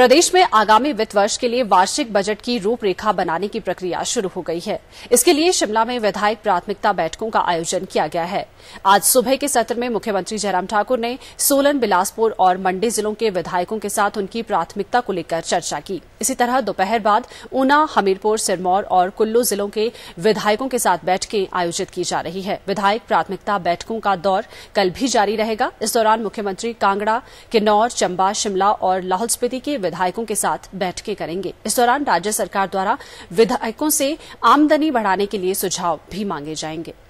प्रदेश में आगामी वित्त वर्ष के लिए वार्षिक बजट की रूपरेखा बनाने की प्रक्रिया शुरू हो गई है इसके लिए शिमला में विधायक प्राथमिकता बैठकों का आयोजन किया गया है आज सुबह के सत्र में मुख्यमंत्री जयराम ठाकुर ने सोलन बिलासपुर और मंडी जिलों के विधायकों के साथ उनकी प्राथमिकता को लेकर चर्चा की इसी तरह दोपहर बाद ऊना हमीरपुर सिरमौर और कुल्लू जिलों के विधायकों के साथ बैठकें आयोजित की जा रही है विधायक प्राथमिकता बैठकों का दौर कल भी जारी रहेगा इस दौरान मुख्यमंत्री कांगड़ा किन्नौर चंबा शिमला और लाहौल स्पीति के विधायकों के साथ बैठकें करेंगे इस दौरान राज्य सरकार द्वारा विधायकों से आमदनी बढ़ाने के लिए सुझाव भी मांगे जाएंगे